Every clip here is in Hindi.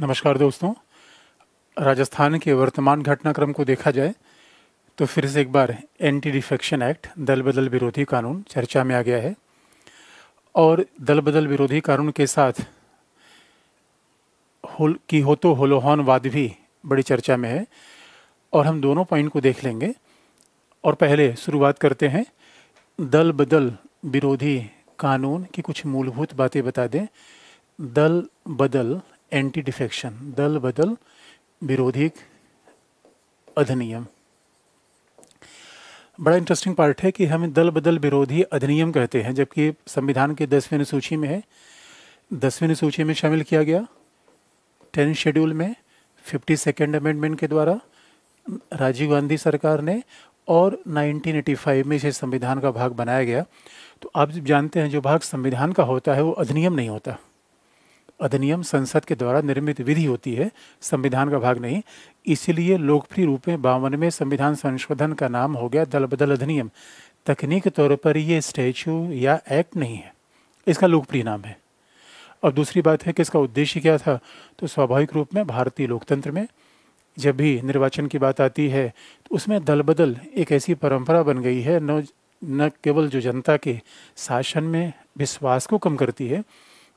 नमस्कार दोस्तों राजस्थान के वर्तमान घटनाक्रम को देखा जाए तो फिर से एक बार एंटी डिफेक्शन एक्ट दल बदल विरोधी कानून चर्चा में आ गया है और दल बदल विरोधी कानून के साथ होल की हो तो वाद भी बड़ी चर्चा में है और हम दोनों पॉइंट को देख लेंगे और पहले शुरुआत करते हैं दल बदल विरोधी कानून की कुछ मूलभूत बातें बता दें दल बदल एंटी डिफेक्शन दल बदल विरोधिक अधिनियम बड़ा इंटरेस्टिंग पार्ट है कि हम दल बदल विरोधी अधिनियम कहते हैं जबकि संविधान के दसवीं अनुसूची में है दसवीं अनुसूची में शामिल किया गया टेन शेड्यूल में फिफ्टी सेकेंड अमेंडमेंट के द्वारा राजीव गांधी सरकार ने और 1985 में इसे संविधान का भाग बनाया गया तो आप जानते हैं जो भाग संविधान का होता है वो अधिनियम नहीं होता अधिनियम संसद के द्वारा निर्मित विधि होती है संविधान का भाग नहीं इसलिए लोकप्रिय रूप में बावनवे संविधान संशोधन का नाम हो गया दल बदल अधिनियम तकनीक तौर पर यह स्टैचू या एक्ट नहीं है इसका लोकप्रिय नाम है और दूसरी बात है कि इसका उद्देश्य क्या था तो स्वाभाविक रूप में भारतीय लोकतंत्र में जब भी निर्वाचन की बात आती है तो उसमें दल बदल एक ऐसी परंपरा बन गई है न न केवल जो जनता के शासन में विश्वास को कम करती है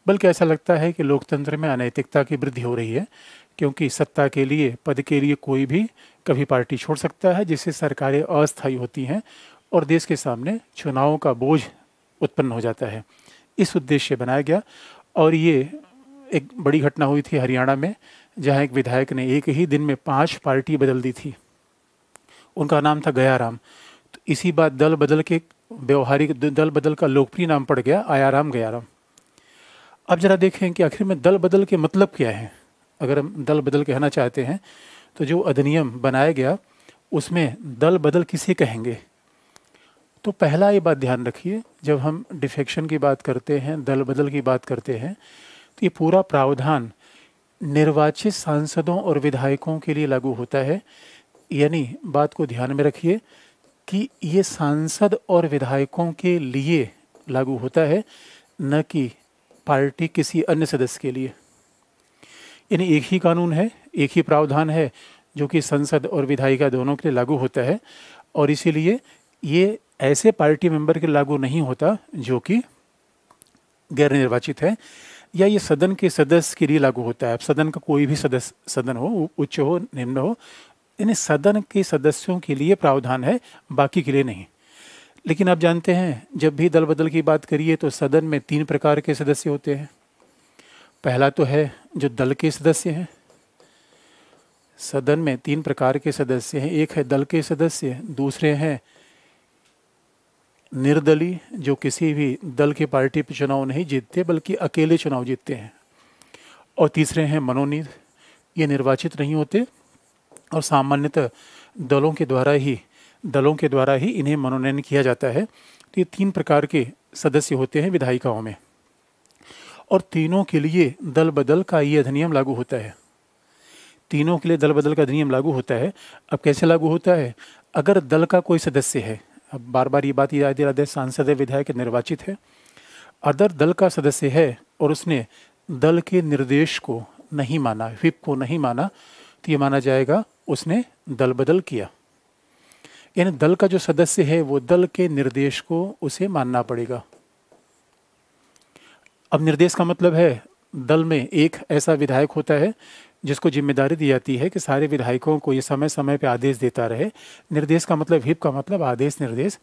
बल्कि ऐसा लगता है कि लोकतंत्र में अनैतिकता की वृद्धि हो रही है क्योंकि सत्ता के लिए पद के लिए कोई भी कभी पार्टी छोड़ सकता है जिससे सरकारें अस्थायी होती हैं और देश के सामने चुनावों का बोझ उत्पन्न हो जाता है इस उद्देश्य बनाया गया और ये एक बड़ी घटना हुई थी हरियाणा में जहाँ एक विधायक ने एक ही दिन में पांच पार्टी बदल दी थी उनका नाम था गयाराम तो इसी बात दल बदल के व्यवहारिक दल बदल का लोकप्रिय नाम पड़ गया आयाराम गयाराम अब ज़रा देखें कि आखिर में दल बदल के मतलब क्या है अगर हम दल बदल कहना चाहते हैं तो जो अधिनियम बनाया गया उसमें दल बदल किसे कहेंगे तो पहला ये बात ध्यान रखिए जब हम डिफेक्शन की बात करते हैं दल बदल की बात करते हैं तो ये पूरा प्रावधान निर्वाचित सांसदों और विधायकों के लिए लागू होता है यानी बात को ध्यान में रखिए कि ये सांसद और विधायकों के लिए लागू होता है न कि पार्टी किसी अन्य सदस्य के लिए यानी एक ही कानून है एक ही प्रावधान है जो कि संसद और विधायिका दोनों के लिए लागू होता है और इसीलिए ये ऐसे पार्टी मेंबर के लागू नहीं होता जो कि गैर निर्वाचित है या ये सदन के सदस्य के लिए लागू होता है अब सदन का कोई भी सदस्य सदन हो उच्च हो निम्न हो यानी सदन के सदस्यों के लिए प्रावधान है बाकी के लिए नहीं लेकिन आप जानते हैं जब भी दल बदल की बात करिए तो सदन में तीन प्रकार के सदस्य होते हैं पहला तो है जो दल के सदस्य हैं सदन में तीन प्रकार के सदस्य हैं एक है दल के सदस्य दूसरे हैं निर्दलीय जो किसी भी दल की पार्टी पर चुनाव नहीं जीतते बल्कि अकेले चुनाव जीतते हैं और तीसरे हैं मनोनीत ये निर्वाचित नहीं होते और सामान्यतः दलों के द्वारा ही दलों के द्वारा ही इन्हें मनोनयन किया जाता है तो ये तीन प्रकार के सदस्य होते हैं विधायिकाओं में और तीनों के लिए दल बदल का ये अधिनियम लागू होता है तीनों के लिए दल बदल का अधिनियम लागू होता है अब कैसे लागू होता है अगर दल का कोई सदस्य है अब बार बार ये बात याद दे सांसद है विधायक निर्वाचित है अदर दल का सदस्य है और उसने दल के निर्देश को नहीं माना व्हिप को नहीं माना तो ये माना जाएगा उसने दल बदल किया यानी दल का जो सदस्य है वो दल के निर्देश को उसे मानना पड़ेगा अब निर्देश का मतलब है दल में एक ऐसा विधायक होता है जिसको जिम्मेदारी दी जाती है कि सारे विधायकों को ये समय समय पर आदेश देता रहे निर्देश का मतलब हिप का मतलब आदेश निर्देश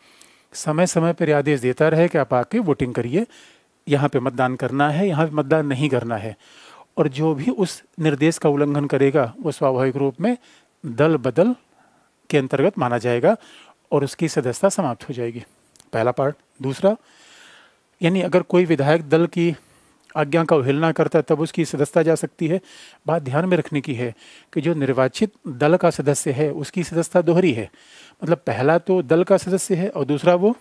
समय समय पर आदेश देता रहे कि आप आके वोटिंग करिए यहाँ पे मतदान करना है यहाँ पे मतदान नहीं करना है और जो भी उस निर्देश का उल्लंघन करेगा वो स्वाभाविक रूप में दल बदल के अंतर्गत माना जाएगा और उसकी सदस्यता समाप्त हो जाएगी पहला पार्ट दूसरा यानी अगर कोई विधायक दल की आज्ञा का उहेलना करता है तब उसकी सदस्यता जा सकती है बात ध्यान में रखने की है कि जो निर्वाचित दल का सदस्य है उसकी सदस्यता दोहरी है मतलब पहला तो दल का सदस्य है और दूसरा वो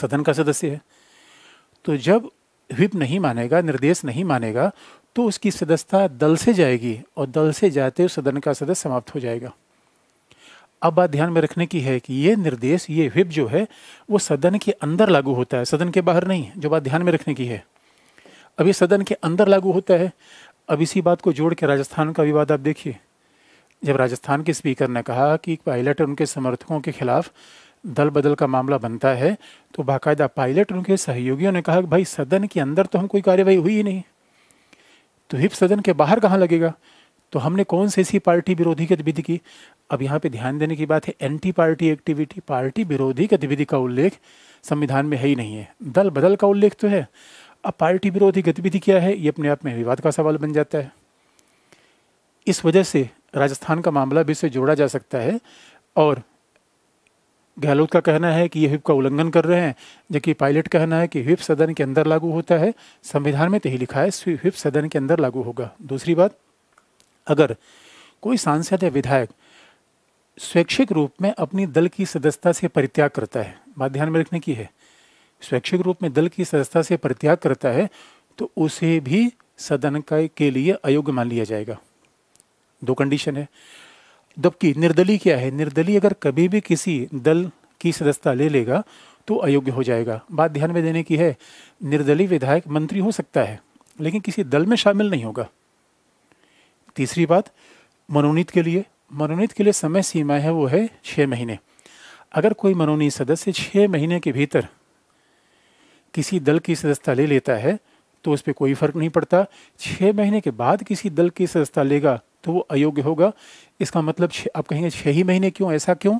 सदन का सदस्य है तो जब विप नहीं मानेगा निर्देश नहीं मानेगा तो उसकी सदस्यता दल से जाएगी और दल से जाते सदन का सदस्य समाप्त हो जाएगा अब बात ध्यान में रखने की है कि ये निर्देश ये व्हिप जो है वो सदन के अंदर लागू होता है सदन के बाहर नहीं जो बात ध्यान में रखने की है अब ये सदन के अंदर लागू होता है अब इसी बात को जोड़ के राजस्थान का विवाद आप देखिए जब राजस्थान के स्पीकर ने कहा कि पायलट उनके समर्थकों के खिलाफ दल बदल का मामला बनता है तो बाकायदा पायलट उनके सहयोगियों ने कहा कि भाई सदन के अंदर तो हम कोई कार्यवाही हुई ही नहीं तो हिप सदन के बाहर कहाँ लगेगा तो हमने कौन सी ऐसी पार्टी विरोधी गतिविधि की अब यहाँ पे ध्यान देने की बात है एंटी पार्टी एक्टिविटी पार्टी विरोधी गतिविधि का उल्लेख संविधान में है ही नहीं है दल बदल का उल्लेख तो है अब पार्टी विरोधी गतिविधि क्या है ये अपने आप में विवाद का सवाल बन जाता है इस वजह से राजस्थान का मामला भी इससे जोड़ा जा सकता है और गहलोत का कहना है कि ये हिप का उल्लंघन कर रहे हैं जबकि पायलट कहना है कि हिप सदन के अंदर लागू होता है संविधान में तो ही लिखा है हिप सदन के अंदर लागू होगा दूसरी बात अगर कोई सांसद या विधायक स्वैच्छिक रूप में अपनी दल की सदस्यता से परित्याग करता है बात ध्यान में रखने की है स्वैच्छिक रूप में दल की सदस्यता से परित्याग करता है तो उसे भी सदन का के लिए अयोग्य मान लिया जाएगा दो कंडीशन है जबकि निर्दलीय क्या है निर्दलीय अगर कभी भी किसी दल की सदस्यता ले लेगा तो अयोग्य हो जाएगा बात ध्यान में देने की है निर्दलीय विधायक मंत्री हो सकता है लेकिन किसी दल में शामिल नहीं होगा तीसरी बात मनोनीत के लिए मनोनीत के लिए समय सीमा है वो है छः महीने अगर कोई मनोनीत सदस्य छः महीने के भीतर किसी दल की सदस्यता ले लेता है तो उस पर कोई फर्क नहीं पड़ता छः महीने के बाद किसी दल की सदस्यता लेगा तो वो अयोग्य होगा इसका मतलब आप कहेंगे छः ही महीने क्यों ऐसा क्यों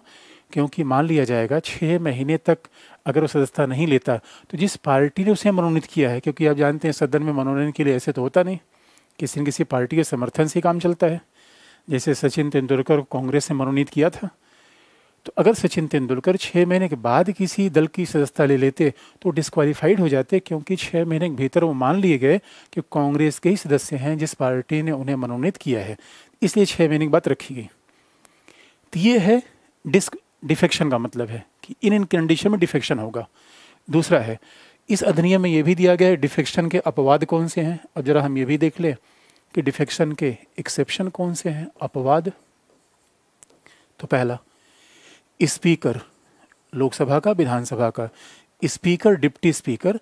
क्योंकि मान लिया जाएगा छः महीने तक अगर वो सदस्यता नहीं लेता तो जिस पार्टी ने उसे मनोनीत किया है क्योंकि आप जानते हैं सदन में मनोनयन के लिए ऐसे तो होता नहीं किसी न किसी पार्टी के समर्थन से काम चलता है जैसे सचिन तेंदुलकर को कांग्रेस ने मनोनीत किया था तो अगर सचिन तेंदुलकर छः महीने के बाद किसी दल की सदस्यता ले लेते तो डिस्कवालीफाइड हो जाते क्योंकि छः महीने के भीतर वो मान लिए गए कि कांग्रेस के ही सदस्य हैं जिस पार्टी ने उन्हें मनोनीत किया है इसलिए छः महीने की बात रखी गई तो ये है डिस्क डिफेक्शन का मतलब है कि इन इन कंडीशन में डिफेक्शन होगा दूसरा है इस अधिनियम में यह भी दिया गया है डिफेक्शन के अपवाद कौन से हैं और ज़रा हम ये भी देख लें कि डिफेक्शन के एक्सेप्शन कौन से हैं अपवाद तो पहला स्पीकर लोकसभा का विधानसभा का स्पीकर डिप्टी स्पीकर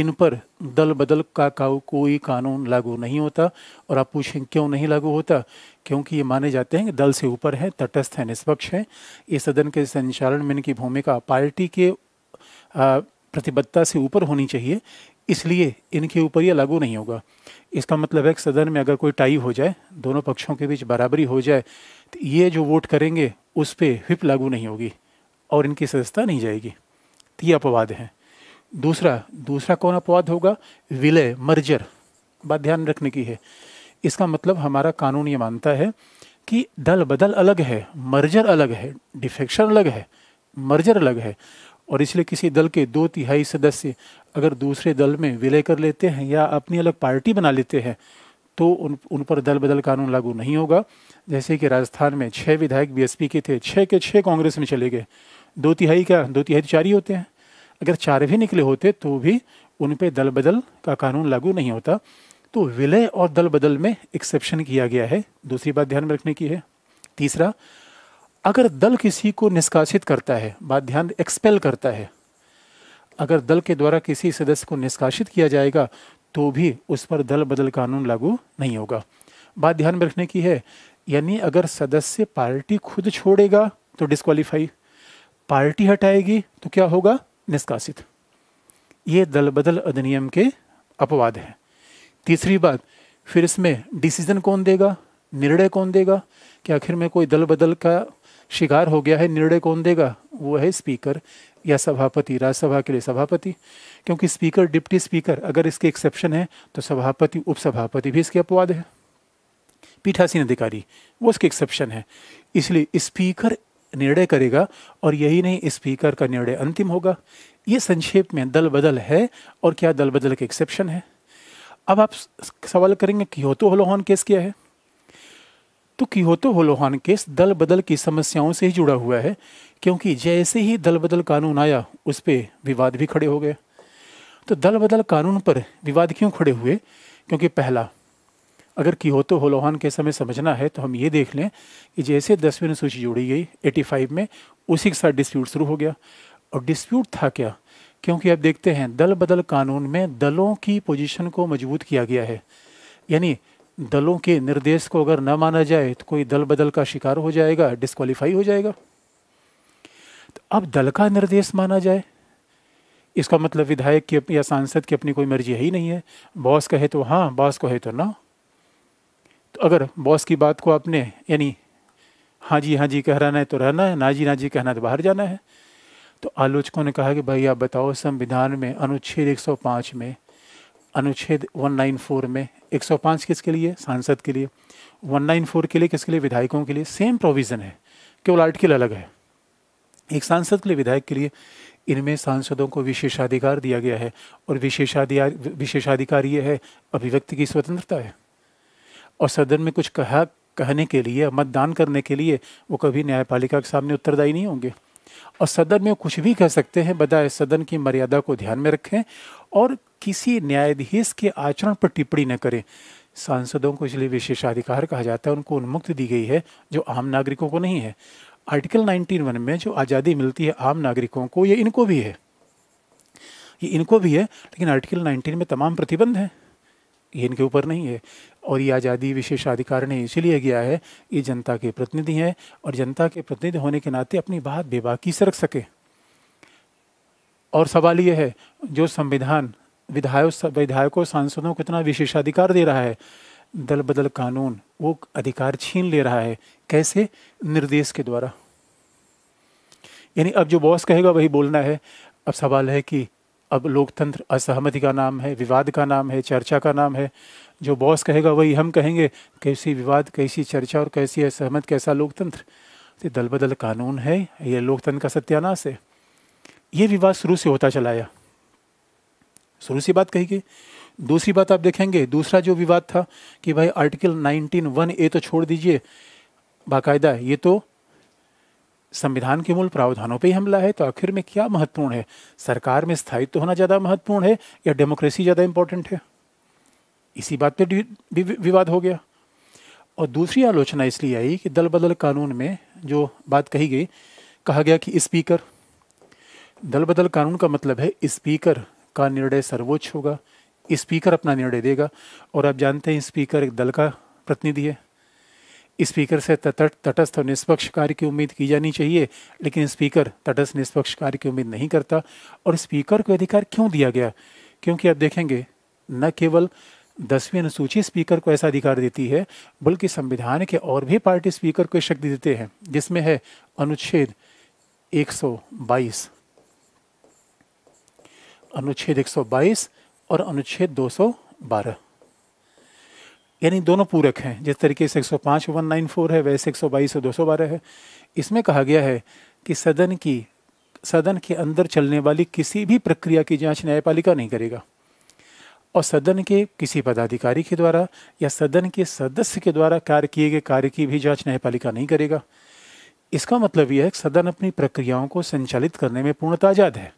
इन पर दल बदल का, का कोई कानून लागू नहीं होता और आप पूछें क्यों नहीं लागू होता क्योंकि ये माने जाते हैं कि दल से ऊपर हैं तटस्थ हैं निष्पक्ष हैं ये सदन के संचालन में इनकी भूमिका पार्टी के प्रतिबद्धता से ऊपर होनी चाहिए इसलिए इनके ऊपर यह लागू नहीं होगा इसका मतलब है कि सदन में अगर कोई टाई हो जाए दोनों पक्षों के बीच बराबरी हो जाए तो ये जो वोट करेंगे उस पर हिप लागू नहीं होगी और इनकी सदस्यता नहीं जाएगी तो ये अपवाद है दूसरा दूसरा कौन अपवाद होगा विलय मर्जर बात ध्यान रखने की है इसका मतलब हमारा कानून ये मानता है कि दल बदल अलग है मर्जर अलग है डिफेक्शन अलग है मर्जर अलग है और इसलिए किसी दल के दो तिहाई सदस्य अगर दूसरे दल में विलय कर लेते हैं या अपनी अलग पार्टी बना लेते हैं तो उन उन पर दल बदल कानून लागू नहीं होगा जैसे कि राजस्थान में छः विधायक बीएसपी के थे छः के छः कांग्रेस में चले गए दो तिहाई क्या दो तिहाई तो चार ही होते हैं अगर चार भी निकले होते तो भी उन पर दल बदल का कानून लागू नहीं होता तो विलय और दल बदल में एक्सेप्शन किया गया है दूसरी बात ध्यान में रखने की है तीसरा अगर दल किसी को निष्कासित करता है बात ध्यान एक्सपेल करता है अगर दल के द्वारा किसी सदस्य को निष्कासित किया जाएगा तो भी उस पर दल बदल कानून लागू नहीं होगा बात ध्यान में रखने की है यानी अगर सदस्य पार्टी खुद छोड़ेगा तो डिस्कालीफाई पार्टी हटाएगी तो क्या होगा निष्कासित ये दल बदल अधिनियम के अपवाद हैं तीसरी बात फिर इसमें डिसीजन कौन देगा निर्णय कौन देगा कि आखिर में कोई दल बदल का शिकार हो गया है निर्णय कौन देगा वो है स्पीकर या सभापति राज्यसभा के लिए सभापति क्योंकि स्पीकर डिप्टी स्पीकर अगर इसके एक्सेप्शन है तो सभापति उपसभापति भी इसके अपवाद है पीठासीन अधिकारी वो इसके एक्सेप्शन है इसलिए स्पीकर निर्णय करेगा और यही नहीं स्पीकर का निर्णय अंतिम होगा ये संक्षेप में दल बदल है और क्या दल बदल के एक्सेप्शन है अब आप सवाल करेंगे कि हो तो होलोहन केस क्या है तो किहोतो होलोहान केस दल बदल की समस्याओं से ही जुड़ा हुआ है क्योंकि जैसे ही दल बदल कानून आया उस पर विवाद भी खड़े हो गए तो दल बदल कानून पर विवाद क्यों खड़े हुए क्योंकि पहला अगर किहोतो होलोहान के समय समझना है तो हम ये देख लें कि जैसे दसवीं अनुसूची जोड़ी गई फाइव में उसी के साथ डिस्प्यूट शुरू हो गया और डिस्प्यूट था क्या क्योंकि आप देखते हैं दल बदल कानून में दलों की पोजिशन को मजबूत किया गया है यानी दलों के निर्देश को अगर न माना जाए तो कोई दल बदल का शिकार हो जाएगा डिस्कालीफाई हो जाएगा तो अब दल का निर्देश माना जाए इसका मतलब विधायक की या सांसद की अपनी कोई मर्जी है ही नहीं है बॉस कहे तो हाँ बॉस कहे तो ना तो अगर बॉस की बात को आपने यानी हाँ जी हाँ जी कह रहना है तो रहना है ना जी ना जी कहना है तो बाहर जाना है तो आलोचकों ने कहा कि भाई आप बताओ संविधान में अनुच्छेद 105 में अनुच्छेद 194 में 105 किसके लिए सांसद के लिए 194 के लिए किसके लिए विधायकों के लिए सेम प्रोविज़न है केवल आर्टिकल अलग है एक सांसद के लिए विधायक के लिए इनमें सांसदों को विशेषाधिकार दिया गया है और विशेषाधिकार विशेषाधिकार ये है अभिव्यक्ति की स्वतंत्रता है और सदन में कुछ कहा कहने के लिए मतदान करने के लिए वो कभी न्यायपालिका के सामने उत्तरदायी नहीं होंगे और सदन में कुछ भी कह सकते हैं बजाय सदन की मर्यादा को ध्यान में रखें और किसी न्यायाधीश के आचरण पर टिप्पणी न करें सांसदों को इसलिए विशेषाधिकार कहा जाता है उनको उन्मुक्त दी गई है जो आम नागरिकों को नहीं है आर्टिकल 19 वन में जो आज़ादी मिलती है आम नागरिकों को ये इनको भी है ये इनको भी है लेकिन आर्टिकल 19 में तमाम प्रतिबंध हैं ये इनके ऊपर नहीं है और ये आज़ादी विशेषाधिकार ने इसीलिए गया है ये जनता के प्रतिनिधि हैं और जनता के प्रतिनिधि होने के नाते अपनी बात बेबाकी से रख सके और सवाल ये है जो संविधान विधायक विधायकों सांसदों को इतना विशेषाधिकार दे रहा है दल बदल कानून वो अधिकार छीन ले रहा है कैसे निर्देश के द्वारा यानी अब जो बॉस कहेगा वही बोलना है अब सवाल है कि अब लोकतंत्र असहमति का नाम है विवाद का नाम है चर्चा का नाम है जो बॉस कहेगा वही हम कहेंगे कैसी विवाद कैसी चर्चा और कैसी असहमत कैसा लोकतंत्र तो दल बदल कानून है ये लोकतंत्र का सत्यानाश है ये विवाद शुरू से होता चला आया शुरू से बात कही गई दूसरी बात आप देखेंगे दूसरा जो विवाद था कि भाई आर्टिकल नाइनटीन वन ए तो छोड़ दीजिए बाकायदा ये तो संविधान के मूल प्रावधानों पर ही हमला है तो आखिर में क्या महत्वपूर्ण है सरकार में स्थायित्व तो होना ज़्यादा महत्वपूर्ण है या डेमोक्रेसी ज़्यादा इंपॉर्टेंट है इसी बात पर विवाद हो गया और दूसरी आलोचना इसलिए आई कि दल बदल कानून में जो बात कही गई कहा गया कि स्पीकर दल बदल कानून का मतलब है स्पीकर का निर्णय सर्वोच्च होगा स्पीकर अपना निर्णय देगा और आप जानते हैं स्पीकर एक दल का प्रतिनिधि है स्पीकर से तटस्थ और निष्पक्ष कार्य की उम्मीद की जानी चाहिए लेकिन स्पीकर तटस्थ निष्पक्ष कार्य की उम्मीद नहीं करता और स्पीकर को अधिकार क्यों दिया गया क्योंकि आप देखेंगे न केवल दसवीं अनुसूची स्पीकर को ऐसा अधिकार देती है बल्कि संविधान के और भी पार्टी स्पीकर को शक्ति देते हैं जिसमें है अनुच्छेद 122 अनुच्छेद 122 और अनुच्छेद 212 यानी दोनों पूरक हैं जिस तरीके से एक सौ पाँच वन नाइन फोर है वैसे एक सौ बाईस और दो सौ बारह है इसमें कहा गया है कि सदन की सदन के अंदर चलने वाली किसी भी प्रक्रिया की जांच न्यायपालिका नहीं करेगा और सदन के किसी पदाधिकारी के द्वारा या सदन के सदस्य के द्वारा कार्य किए गए कार्य की भी जांच न्यायपालिका नहीं करेगा इसका मतलब यह है कि सदन अपनी प्रक्रियाओं को संचालित करने में पूर्णता आजाद है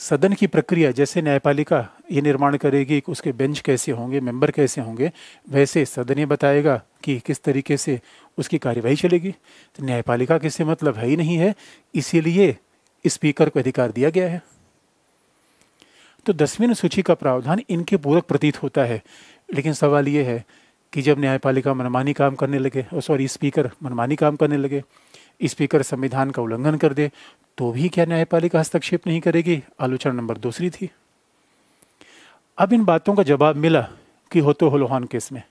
सदन की प्रक्रिया जैसे न्यायपालिका ये निर्माण करेगी कि उसके बेंच कैसे होंगे मेंबर कैसे होंगे वैसे सदन ये बताएगा कि किस तरीके से उसकी कार्यवाही चलेगी तो न्यायपालिका के मतलब है ही नहीं है इसीलिए स्पीकर को अधिकार दिया गया है तो दसवीं सूची का प्रावधान इनके पूरक प्रतीत होता है लेकिन सवाल ये है कि जब न्यायपालिका मनमानी काम करने लगे सॉरी स्पीकर मनमानी काम करने लगे स्पीकर संविधान का उल्लंघन कर दे तो भी क्या न्यायपालिका हस्तक्षेप नहीं करेगी आलोचना नंबर दूसरी थी अब इन बातों का जवाब मिला कि हो तो होलोहान केस में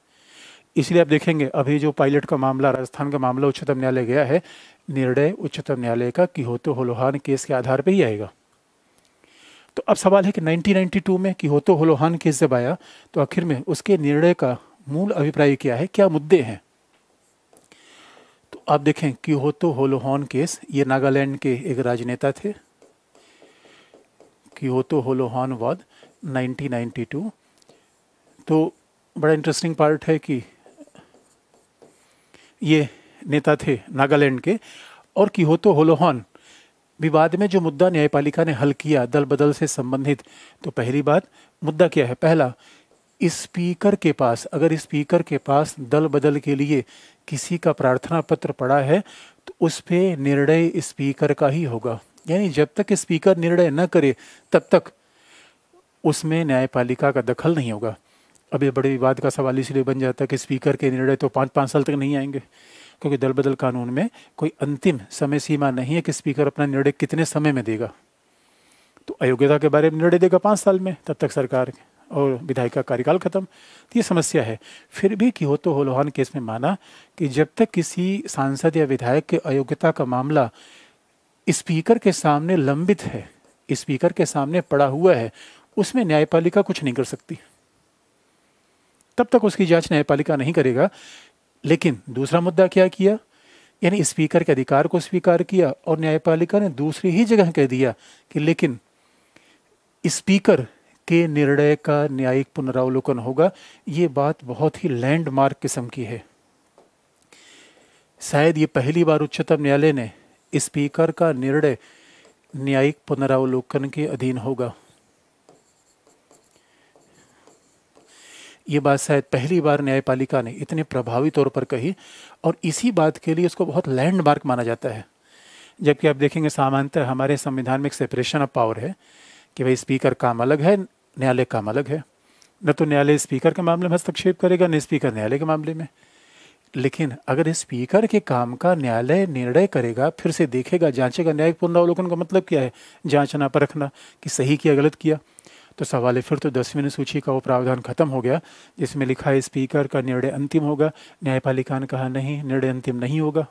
इसलिए आप देखेंगे अभी जो पायलट का मामला राजस्थान का मामला उच्चतम न्यायालय गया है निर्णय उच्चतम न्यायालय का कि हो तो होलोहान केस के आधार पर ही आएगा तो अब सवाल है कि 1992 में कि हो तो होलोहान केस जब आया तो आखिर में उसके निर्णय का मूल अभिप्राय क्या है क्या मुद्दे हैं आप देखें कि हो तो होलोहॉन केस ये नागालैंड के एक राजनेता थे कि हो तो होलोहॉन वाद 1992 तो बड़ा इंटरेस्टिंग पार्ट है कि ये नेता थे नागालैंड के और कि हो तो होलोहॉन विवाद में जो मुद्दा न्यायपालिका ने हल किया दल बदल से संबंधित तो पहली बात मुद्दा क्या है पहला स्पीकर के पास अगर स्पीकर के पास दल बदल के लिए किसी का प्रार्थना पत्र पड़ा है तो उस पर निर्णय स्पीकर का ही होगा यानी जब तक स्पीकर निर्णय न करे तब तक उसमें न्यायपालिका का दखल नहीं होगा अब ये बड़े विवाद का सवाल इसलिए बन जाता है कि स्पीकर के निर्णय तो पाँच पाँच साल तक नहीं आएंगे क्योंकि दल बदल कानून में कोई अंतिम समय सीमा नहीं है कि स्पीकर अपना निर्णय कितने समय में देगा तो अयोग्यता के बारे में निर्णय देगा पाँच साल में तब तक सरकार और विधायक का कार्यकाल खत्म तो ये समस्या है फिर भी की हो तो होलोहान केस में माना कि जब तक किसी सांसद या विधायक के अयोग्यता का मामला स्पीकर के सामने लंबित है स्पीकर के सामने पड़ा हुआ है उसमें न्यायपालिका कुछ नहीं कर सकती तब तक उसकी जांच न्यायपालिका नहीं करेगा लेकिन दूसरा मुद्दा क्या किया यानी स्पीकर के अधिकार को स्वीकार किया और न्यायपालिका ने दूसरी ही जगह कह दिया कि लेकिन स्पीकर के निर्णय का न्यायिक पुनरावलोकन होगा ये बात बहुत ही लैंडमार्क किस्म की है शायद ये पहली बार उच्चतम न्यायालय ने स्पीकर का निर्णय न्यायिक पुनरावलोकन के अधीन होगा ये बात शायद पहली बार न्यायपालिका ने इतने प्रभावी तौर पर कही और इसी बात के लिए इसको बहुत लैंडमार्क माना जाता है जबकि आप देखेंगे सामान्यतः हमारे संविधान में एक सेपरेशन ऑफ पावर है कि भाई स्पीकर काम अलग है न्यायालय काम अलग है न तो न्यायालय स्पीकर के मामले में हस्तक्षेप करेगा न स्पीकर न्यायालय के मामले में लेकिन अगर स्पीकर के काम का न्यायालय निर्णय करेगा फिर से देखेगा जांचेगा न्यायिक पुनरावलोकन का मतलब क्या है जांचना परखना कि सही किया गलत किया तो सवाल है फिर तो दसवीं सूची का वो प्रावधान खत्म हो गया जिसमें लिखा है स्पीकर का निर्णय अंतिम होगा न्यायपालिका ने कहा नहीं निर्णय अंतिम नहीं होगा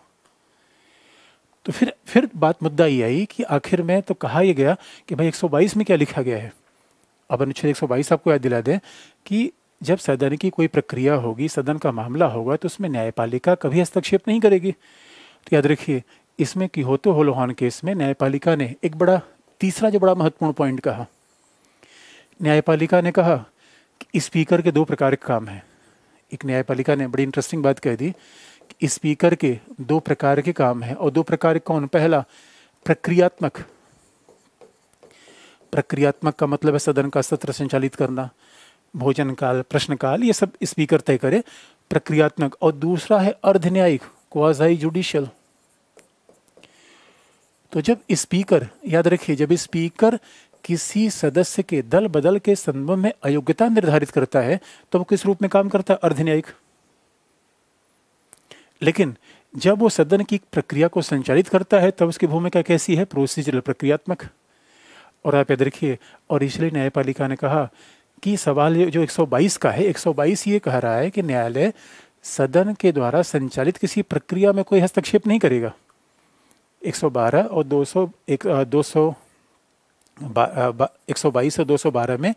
तो फिर फिर बात मुद्दा ये आई कि आखिर में तो कहा यह गया कि भाई 122 में क्या लिखा गया है अब अनुच्छेद 122 आपको याद दिला दें कि जब सदन की कोई प्रक्रिया होगी सदन का मामला होगा तो उसमें न्यायपालिका कभी हस्तक्षेप नहीं करेगी तो याद रखिए इसमें की होते होलोहान केस में न्यायपालिका ने एक बड़ा तीसरा जो बड़ा महत्वपूर्ण पॉइंट कहा न्यायपालिका ने कहा कि स्पीकर के दो प्रकार के काम हैं एक न्यायपालिका ने बड़ी इंटरेस्टिंग बात कह दी स्पीकर के दो प्रकार के काम हैं और दो प्रकार कौन पहला प्रक्रियात्मक प्रक्रियात्मक का मतलब है सदन का सत्र संचालित करना भोजन काल प्रश्न काल ये सब स्पीकर तय करे प्रक्रियात्मक और दूसरा है न्यायिक क्वाजाई जुडिशियल तो जब स्पीकर याद रखिए जब स्पीकर किसी सदस्य के दल बदल के संबंध में अयोग्यता निर्धारित करता है तो वो किस रूप में काम करता है अर्धन्यायिक लेकिन जब वो सदन की प्रक्रिया को संचालित करता है तब उसकी भूमिका कैसी है प्रोसीजरल प्रक्रियात्मक और आप याद रखिए और इसलिए न्यायपालिका ने कहा कि सवाल जो 122 का है 122 ये कह रहा है कि न्यायालय सदन के द्वारा संचालित किसी प्रक्रिया में कोई हस्तक्षेप नहीं करेगा 112 और 200 एक दो सौ और दो में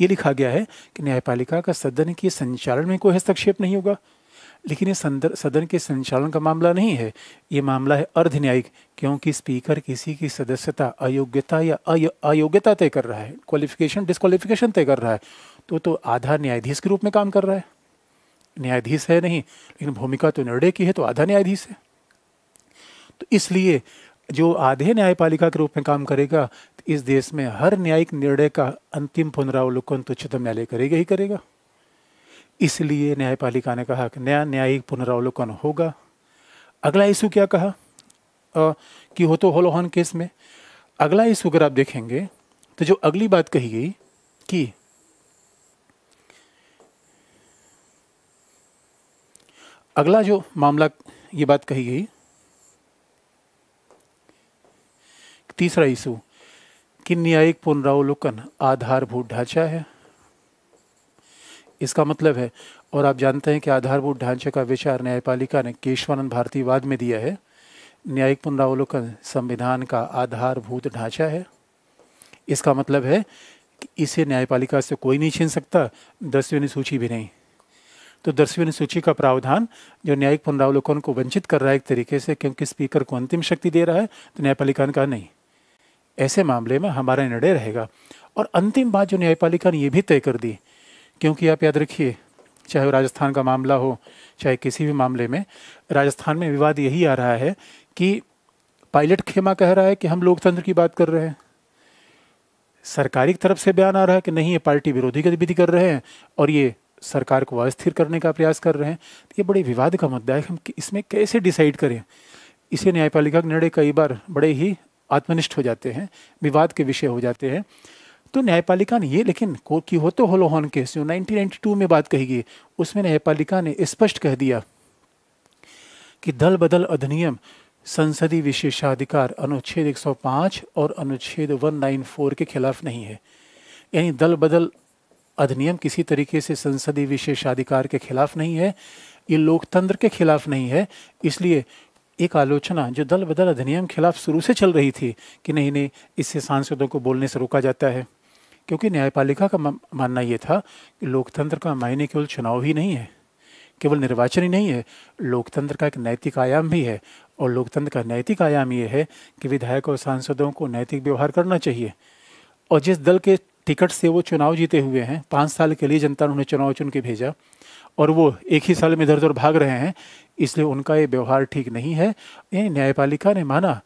ये लिखा गया है कि न्यायपालिका का सदन के संचालन में कोई हस्तक्षेप नहीं होगा लेकिन ये सदन के संचालन का मामला नहीं है ये मामला है अर्ध न्यायिक क्योंकि स्पीकर किसी की सदस्यता अयोग्यता या अयोग्यता तय कर रहा है क्वालिफिकेशन डिस्कालिफिकेशन तय कर रहा है तो तो आधा न्यायाधीश के रूप में काम कर रहा है न्यायाधीश है नहीं लेकिन भूमिका तो निर्णय की है तो आधा न्यायाधीश है तो इसलिए जो आधे न्यायपालिका के रूप में काम करेगा इस देश में हर न्यायिक निर्णय का अंतिम पुनरावलोकन तो उच्चतम न्यायालय करेगा ही करेगा इसलिए न्यायपालिका ने कहा कि नया न्यायिक पुनरावलोकन होगा अगला इशू क्या कहा आ, कि हो तो होलोहन केस में अगला इशू अगर आप देखेंगे तो जो अगली बात कही गई कि अगला जो मामला ये बात कही गई तीसरा इशू कि न्यायिक पुनरावलोकन आधारभूत ढांचा है इसका मतलब है और आप जानते हैं कि आधारभूत ढांचे का विचार न्यायपालिका ने केशवानंद भारतीवाद में दिया है न्यायिक पुनरावलोकन संविधान का आधारभूत ढांचा है इसका मतलब है कि इसे न्यायपालिका से कोई नहीं छीन सकता दसवीं अनुसूची भी नहीं तो दसवीं सूची का प्रावधान जो न्यायिक पुनरावलोकन को वंचित कर रहा है एक तरीके से क्योंकि स्पीकर को अंतिम शक्ति दे रहा है तो न्यायपालिका ने कहा नहीं ऐसे मामले में हमारा निर्णय रहेगा और अंतिम बात जो न्यायपालिका ने यह भी तय कर दी क्योंकि आप याद रखिए चाहे वो राजस्थान का मामला हो चाहे किसी भी मामले में राजस्थान में विवाद यही आ रहा है कि पायलट खेमा कह रहा है कि हम लोकतंत्र की बात कर रहे हैं सरकारी तरफ से बयान आ रहा है कि नहीं ये पार्टी विरोधी गतिविधि कर रहे हैं और ये सरकार को अस्थिर करने का प्रयास कर रहे हैं तो ये बड़े विवाद का मुद्दा है हम इसमें कैसे डिसाइड करें इसे न्यायपालिका के निर्णय कई बार बड़े ही आत्मनिष्ठ हो जाते हैं विवाद के विषय हो जाते हैं तो न्यायपालिका ने ये लेकिन की हो तो होलोहॉन केस जो 1992 में बात कही गई उसमें न्यायपालिका ने स्पष्ट कह दिया कि दल बदल अधिनियम संसदीय विशेषाधिकार अनुच्छेद 105 और अनुच्छेद 194 के खिलाफ नहीं है यानी दल बदल अधिनियम किसी तरीके से संसदीय विशेषाधिकार के खिलाफ नहीं है ये लोकतंत्र के खिलाफ नहीं है इसलिए एक आलोचना जो दल बदल अधिनियम खिलाफ शुरू से चल रही थी कि नहीं नहीं इससे सांसदों को बोलने से रोका जाता है क्योंकि न्यायपालिका का मानना ये था कि लोकतंत्र का मायने केवल चुनाव ही नहीं है केवल निर्वाचन ही नहीं है लोकतंत्र का एक नैतिक आयाम भी है और लोकतंत्र का नैतिक आयाम ये है कि विधायक और सांसदों को नैतिक व्यवहार करना चाहिए और जिस दल के टिकट से वो चुनाव जीते हुए हैं पाँच साल के लिए जनता ने उन्हें चुनाव चुन के भेजा और वो एक ही साल में इधर उधर भाग रहे हैं इसलिए उनका ये व्यवहार ठीक नहीं है न्यायपालिका ने माना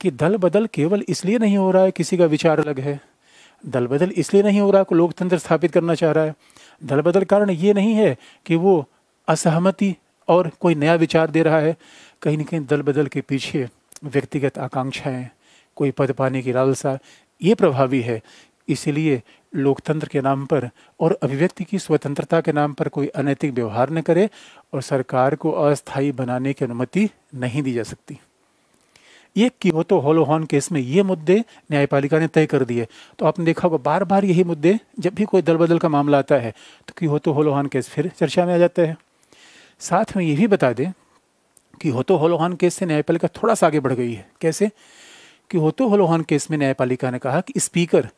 कि दल बदल केवल इसलिए नहीं हो रहा है किसी का विचार अलग है दल बदल इसलिए नहीं हो रहा को लोकतंत्र स्थापित करना चाह रहा है दल बदल कारण ये नहीं है कि वो असहमति और कोई नया विचार दे रहा है कहीं ना कहीं दल बदल के पीछे व्यक्तिगत आकांक्षाएं कोई पद पाने की लालसा ये प्रभावी है इसलिए लोकतंत्र के नाम पर और अभिव्यक्ति की स्वतंत्रता के नाम पर कोई अनैतिक व्यवहार न करे और सरकार को अस्थायी बनाने की अनुमति नहीं दी जा सकती ये तो होलो हॉर्न केस में ये मुद्दे न्यायपालिका ने तय कर दिए तो आपने देखा होगा बार बार यही मुद्दे जब भी कोई दल बदल का मामला आता है तो, तो होलो हॉर्न केस फिर चर्चा में आ जाता है साथ में ये भी बता दें कि हो तो होलोहान केस से न्यायपालिका थोड़ा सा आगे बढ़ गई है कैसे कि तो होलोहान केस में न्यायपालिका ने कहा कि स्पीकर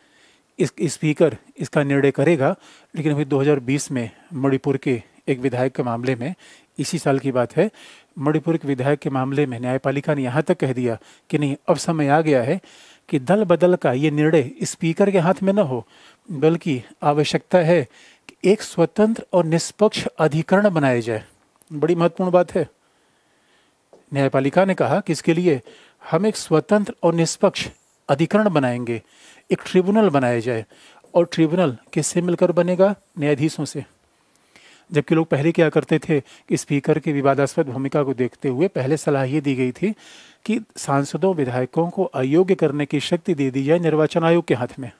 इस स्पीकर इसका निर्णय करेगा लेकिन अभी 2020 में मणिपुर के एक विधायक के मामले में इसी साल की बात है मणिपुर के विधायक के मामले में न्यायपालिका ने यहाँ तक कह दिया कि नहीं अब समय आ गया है कि दल बदल का ये निर्णय स्पीकर के हाथ में न हो बल्कि आवश्यकता है कि एक स्वतंत्र और निष्पक्ष अधिकरण बनाया जाए बड़ी महत्वपूर्ण बात है न्यायपालिका ने कहा कि इसके लिए हम एक स्वतंत्र और निष्पक्ष अधिकरण बनाएंगे एक ट्रिब्यूनल बनाया जाए और ट्रिब्यूनल किससे मिलकर बनेगा न्यायाधीशों से जबकि लोग पहले क्या करते थे कि स्पीकर की विवादास्पद भूमिका को देखते हुए पहले सलाह ये दी गई थी कि सांसदों विधायकों को अयोग्य करने की शक्ति दे दी जाए निर्वाचन आयोग के हाथ में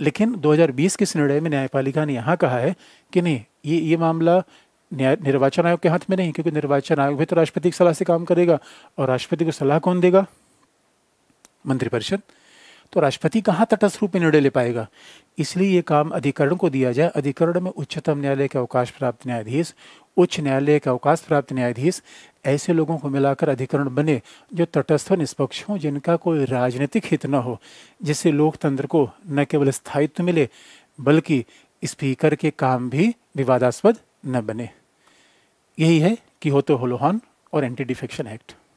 लेकिन 2020 के इस निर्णय में न्यायपालिका ने यहाँ कहा है कि नहीं ये ये मामला निर्वाचन आयोग के हाथ में नहीं क्योंकि निर्वाचन आयोग भी तो राष्ट्रपति की सलाह से काम करेगा और राष्ट्रपति को सलाह कौन देगा मंत्रिपरिषद तो राष्ट्रपति कहाँ तटस्थ रूप में निर्णय ले पाएगा इसलिए ये काम अधिकरण को दिया जाए अधिकरण में उच्चतम न्यायालय के अवकाश प्राप्त न्यायाधीश उच्च न्यायालय के अवकाश प्राप्त न्यायाधीश ऐसे लोगों को मिलाकर अधिकरण बने जो तटस्थ निष्पक्ष हों जिनका कोई राजनीतिक हित न हो जिससे लोकतंत्र को न केवल स्थायित्व मिले बल्कि स्पीकर के काम भी विवादास्पद न बने यही है कि हो तो होलोहान और एंटी डिफेक्शन एक्ट